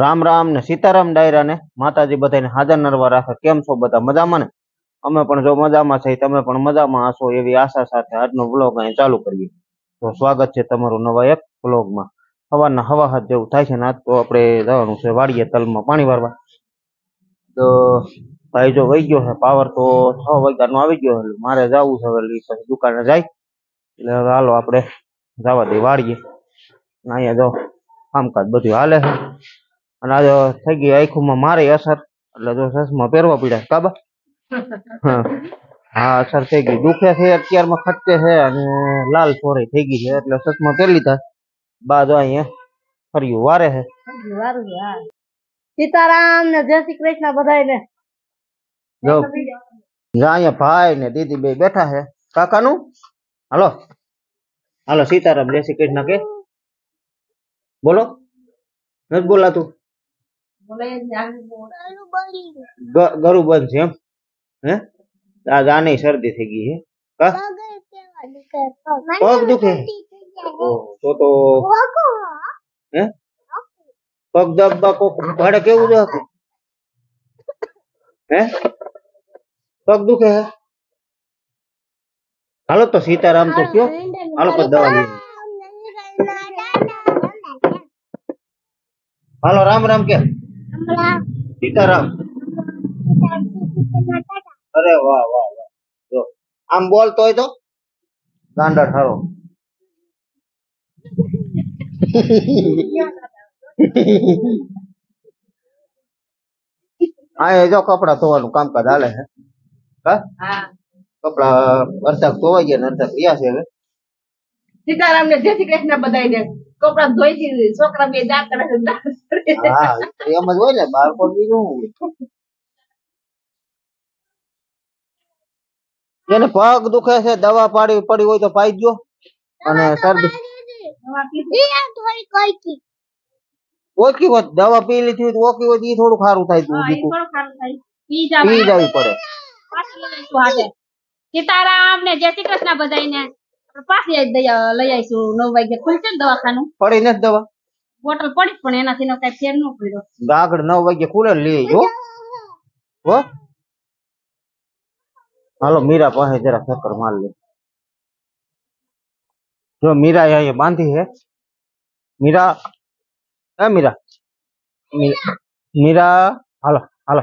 રામ રામ ને સીતારામ ડાયરા ને માતાજી બધાને હાજર નરવા રાખે કેમ છો બધા મજામાં ને અમે પણ જો મજામાં છે તમે પણ મજામાં હશો એવી આશા સાથે આજનો વ્લોગ અહીં ચાલુ કરીએ તો સ્વાગત છે તમારું નવા એક વ્લોગમાં હવાના હવા હાથ જેવું થાય છે ને આજ તો આપણે જવાનું છે વાડીએ તલમાં પાણી વારવા તો ભાઈ જો વહી ગયો છે પાવર તો છ વાગ્યાનો આવી ગયો એટલે મારે જવું છે એટલે દુકાને જાય એટલે હાલો આપણે જવા દઈએ વાડીએ અહીંયા જો કામકાજ બધું હાલે છે અલા જો થઈ ગઈ આંખોમાં મારે અસર એટલે જો ચશ્મા પહેરવો પડ્યા કાબા હા અસર થઈ ગઈ દુખે છે અત્યારમાં ખટકે છે અને લાલ ચોરી થઈ ગઈ એટલે ચશ્મા પહેરી લીધા બા જો અહીંયા ફરી ઉવારે છે ફરી ઉવારે હા सीताराम ને જય શ્રી કૃષ્ણ બધાય ને જો ત્યાં અહીંયા ભાઈ ને દીદી બેય બેઠા છે કાકા નું હાલો હાલો सीताराम જય શ્રી કૃષ્ણ કે બોલો મત બોલાતું घरों हम दादा नहीं सर्दी थे गी है तो, तो-, तो सीताराम तो क्यों हालो पग तो दबा ली हालो राम राम क्या सीताराम अरे वाह वाह वाह तो आम बोलतोय तो गांडा ठरो આ જો કપડા ધોવાનું કામકાજ હાલે છે કપડા અર્ધક ધોવાઈ ગયા અર્ધક ગયા છે હવે સીતારામ ને જય શ્રી કૃષ્ણ બધાય દે કપડા ધોઈ દીધી છોકરા બે દા એમ જ હોય ને બાળપણ બીજું એને પગ દુખે છે દવા પાડી પડી હોય તો પાઈ ગયો અને શરદી ઓકી હોત દવા પી લીધી હોય ઓકી હોય એ થોડું ખારું થાય તું પી જવી પડે કે આમ ને જય શ્રી કૃષ્ણ બધાને પાછી લઈ આવીશું નવ વાગે ખુલશે ને દવાખાનું પડી નથી દવા બોટલ પડી પણ એનાથી કઈ ફેર ન પડ્યો આગળ નવ વાગે ખુલે લઈ જો હો હાલો મીરા પાસે જરા ચક્કર માર લે જો મીરા એ બાંધી હે મીરા એ મીરા મીરા હાલો હાલો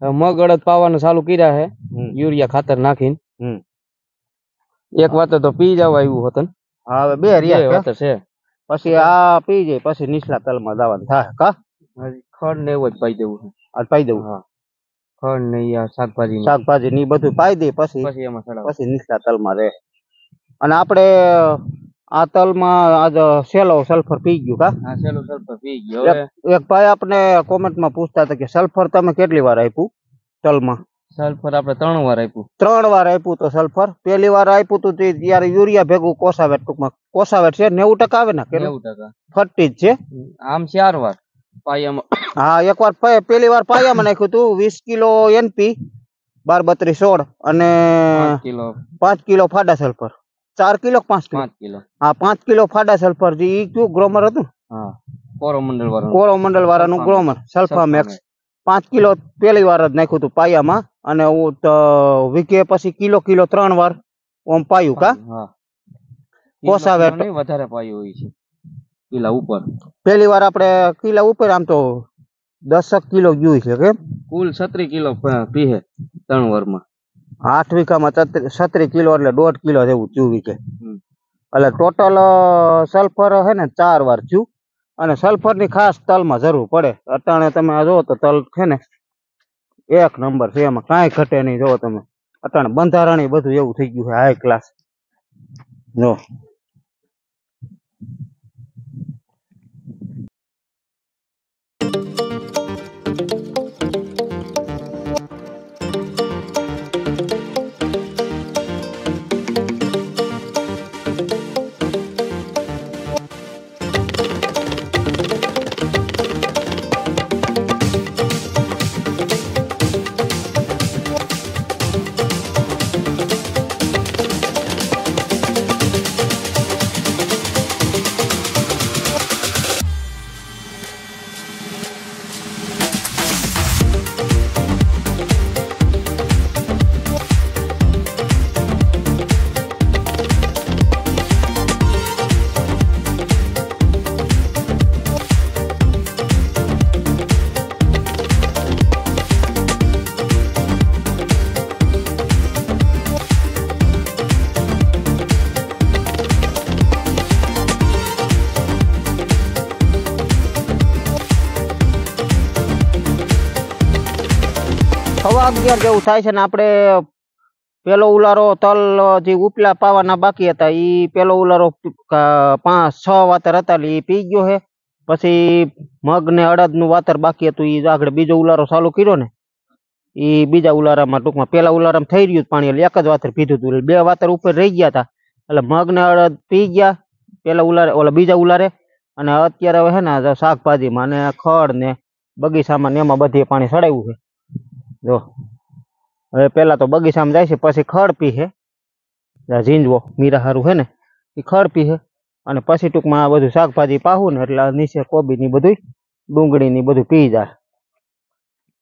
મગ અડદ પાવાનું ચાલુ કર્યા હે યુરિયા ખાતર નાખીને એક વાત તો પી જવા આવ્યું હતું હવે બે રહ્યા છે પછી આ પી જાય પછી નીચલા તલમાં દાવાનું થાય કા ખડ ને એવું જ પાઈ દેવું આ પાઈ દેવું હા ખડ ને આ શાકભાજી શાકભાજી ને બધું પાઈ દે પછી પછી એમાં પછી નીચલા તલમાં રહે અને આપણે આ તલમાં આજ સેલો સલ્ફર પી ગયું કા સેલો સલ્ફર પી ગયું એક ભાઈ આપણે કોમેન્ટ માં પૂછતા હતા કે સલ્ફર તમે કેટલી વાર આપ્યું તલમાં સલ્ફર આપણે ત્રણ વાર આપ્યું ત્રણ વાર આપ્યું તો સલ્ફર પેલી વાર આપ્યું તું ત્યારે યુરિયા ભેગું કોસાવેટ ટૂંકમાં કોસાવેટ છે નેવું ટકા આવે ને નેવું ટકા ફરતી જ છે આમ ચાર વાર પાયામાં હા એક વાર પેલી વાર પાયામાં નાખ્યું તું વીસ કિલો એનપી બાર બત્રીસ સોળ અને પાંચ કિલો ફાડા સલ્ફર ચાર કિલો પાંચ કિલો પાંચ કિલો હા પાંચ કિલો ફાડા સલ્ફર જે કયું ગ્રોમર હતું હા કોરોમંડલ વાળા કોરોમંડલ વાળાનું ગ્રોમર સલ્ફા મેક્સ પાંચ કિલો પેલી વાર જ નાખ્યું હતું પાયામાં અને વીકે પછી કિલો કિલો ત્રણ વાર ઓમ પાયું કા પોસાવે વધારે પાયું હોય છે કિલા ઉપર પેલી વાર આપણે કિલા ઉપર આમ તો દસક કિલો ગયું છે કેમ કુલ છત્રી કિલો પીહે ત્રણ વારમાં આઠ વીઘામાં છત્રીસ કિલો એટલે દોઢ કિલો જેવું થયું વીઘે એટલે ટોટલ સલ્ફર હે ને ચાર વાર થયું અને સલ્ફરની ખાસ તલમાં જરૂર પડે અત્યારે તમે આ તો તલ છે ને એક નંબર છે એમાં કાંઈ ઘટે નહીં જોવો તમે અત્યારે બંધારણ બધું એવું થઈ ગયું છે હાઈ ક્લાસ જો અગિયાર જેવું થાય છે ને આપણે પેલો ઉલારો તલ જે ઉપલા પાવાના બાકી હતા એ પેલો ઉલારો પાંચ છ વાતર હતા એ પી ગયો છે પછી મગ ને અડદનું વાતર બાકી હતું એ આગળ બીજો ઉલારો ચાલુ કર્યો ને એ બીજા ઉલારામાં ટૂંકમાં પેલા ઉલારામાં થઈ રહ્યું પાણી એટલે એક જ વાતર પીધું હતું બે વાતર ઉપર રહી ગયા હતા એટલે મગ ને અડદ પી ગયા પેલા ઉલારે ઓલા બીજા ઉલારે અને અત્યારે હવે હે ને શાકભાજીમાં ને ખડ ને બગીચામાં ને એમાં બધી પાણી સડાવ્યું છે જો હવે પહેલા તો બગીચામાં જાય છે પછી ખડ પી છે ઝીંજવો મીરા હારું છે ને એ ખડ પી છે અને પછી ટૂંકમાં આ બધું શાકભાજી પાહું ને એટલે નીચે કોબી ની બધું ડુંગળી ની બધું પી જાય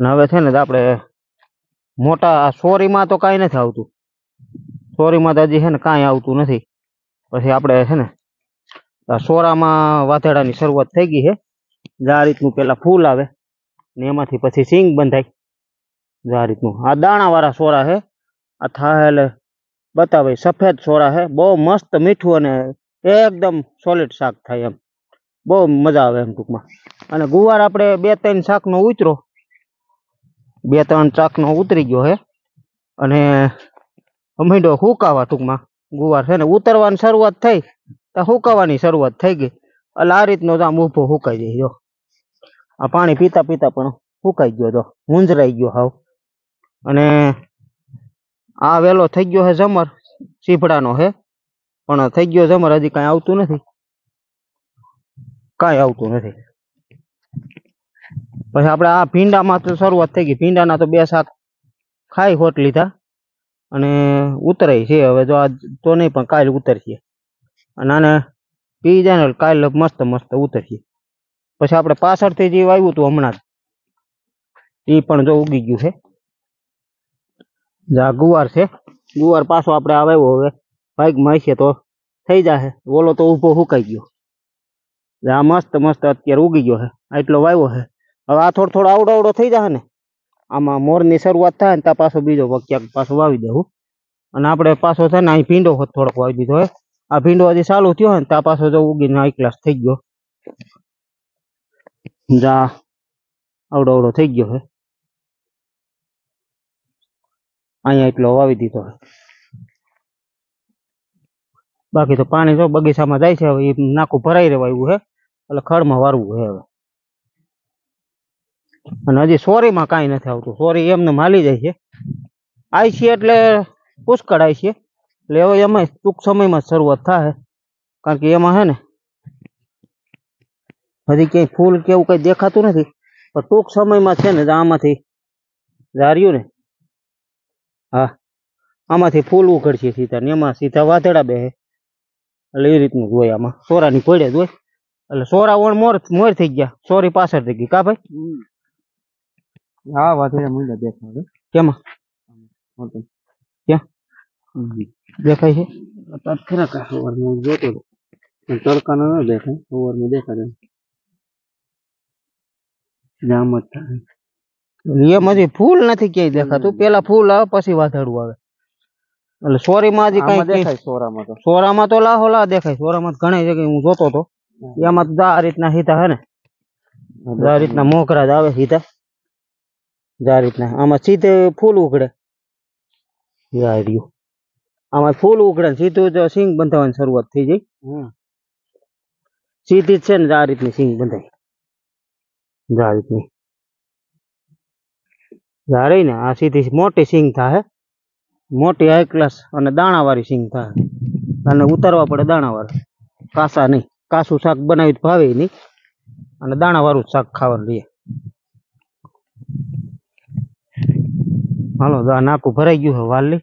અને હવે છે ને આપણે મોટા સોરીમાં તો કાંઈ નથી આવતું સોરીમાં તો હજી છે ને કાંઈ આવતું નથી પછી આપણે છે ને સોરામાં વાથેડાની શરૂઆત થઈ ગઈ છે જે આ રીતનું પેલા ફૂલ આવે ને એમાંથી પછી સિંગ બંધાય જો આ રીતનું આ દાણાવાળા સોરા છે આ થાય એટલે બતાવે સફેદ સોરા છે બહુ મસ્ત મીઠું અને એકદમ સોલિડ શાક થાય એમ બહુ મજા આવે એમ ટૂંકમાં અને ગુવાર આપણે બે ત્રણ શાકનો ઉતરો બે ત્રણ શાકનો ઉતરી ગયો છે અને અમીડો હુકાવા ટૂંકમાં ગુવાર છે ને ઉતરવાની શરૂઆત થઈ તો હુકાવાની શરૂઆત થઈ ગઈ એટલે આ રીતનો આમ ઊભો હુકાઈ જાય જો આ પાણી પીતા પીતા પણ હુકાઈ ગયો તો મુંજરાઈ ગયો હાવ અને આ વેલો થઈ ગયો છે જમર સીફડાનો હે પણ થઈ ગયો જમર હજી કાંઈ આવતું નથી કાંઈ આવતું નથી પછી આપણે આ ભીંડામાં તો શરૂઆત થઈ ગઈ ભીંડાના તો બે શાક ખાઈ હોટ લીધા અને ઉતરાય છે હવે જો આ તો નહીં પણ કાલ ઉતરશે અને આને પી જાય કાલ મસ્ત મસ્ત ઉતરશે પછી આપણે પાછળથી જે આવ્યું હતું હમણાં જ એ પણ જો ઉગી ગયું છે જા ગુવાર છે ગુવાર પાછો આપણે આવ્યો હવે ભાઈકમાં હશે તો થઈ જશે ઓલો તો ઊભો સુકાઈ ગયો જા મસ્ત મસ્ત અત્યારે ઉગી ગયો છે એટલો વાવ્યો છે હવે આ થોડો થોડો આવડો આવડો થઈ જશે ને આમાં મોરની શરૂઆત થાય ને ત્યાં પાછો બીજો પગ ક્યાંક પાછો વાવી દેવું અને આપણે પાછો છે ને અહીં ભીંડો થોડોક વાવી દીધો હોય આ ભીંડો હજી ચાલુ થયો હોય ને ત્યાં પાછો જો ઉગીને હાઈ ક્લાસ થઈ ગયો જા આવડો આવડો થઈ ગયો છે અહીંયા એટલો વાવી દીધો બાકી તો પાણી જો બગીચામાં જાય છે હવે એ નાખું ભરાઈ રહેવાય એવું છે એટલે ખડમાં વારવું છે હવે અને હજી સોરીમાં કાંઈ નથી આવતું સોરી એમને માલી જાય છે આવી છે એટલે પુષ્કળ આવી છે એટલે હવે એમાં ટૂંક સમયમાં શરૂઆત થાય કારણ કે એમાં છે ને હજી ક્યાંય ફૂલ કેવું કંઈ દેખાતું નથી પણ ટૂંક સમયમાં છે ને આમાંથી ધાર્યું ને હા આમાંથી ફૂલ ઉઘડશે સીધા ને એમાં સીધા વાદળા બે એટલે એ રીતનું હોય આમાં સોરાની પડે જ હોય એટલે સોરા વણ મોર મોર થઈ ગયા સોરી પાછળ થઈ ગઈ કા ભાઈ હા વાદળા મૂલ્યા દેખાડે કેમાં ક્યાં દેખાય છે અત્યારે ખરા કા સવારમાં જોતો પણ તડકાનો ન દેખાય સવારમાં દેખાડે જામ જ થાય એમાં ફૂલ નથી ક્યાંય દેખાતું પેલા ફૂલ આવે પછી વાદળું આવે એટલે સોરીમાં હજી કઈ દેખાય સોરામાં તો સોરામાં તો લાહો લા દેખાય સોરામાં ઘણી જગ્યાએ હું જોતો તો એમાં તો આ રીતના હીતા હે ને આ રીતના મોકરા જ આવે હીતા આ રીતના આમાં સીધે ફૂલ ઉગડે આમાં ફૂલ ઉગડે સીધું જ સિંગ બંધાવવાની શરૂઆત થઈ જાય સીધી જ છે ને આ રીતની સિંગ બંધાય આ રીતની ધારી ને આ સીધી મોટી સિંગ થાય મોટી હાઈ ક્લાસ અને દાણાવાળી સિંગ થાય અને ઉતારવા પડે દાણાવાળા કાસા નહીં કાસું શાક બનાવી ભાવે નહીં અને દાણાવાળું શાક ખાવાનું લઈએ હાલો દાણ આખું ભરાઈ ગયું છે વાલી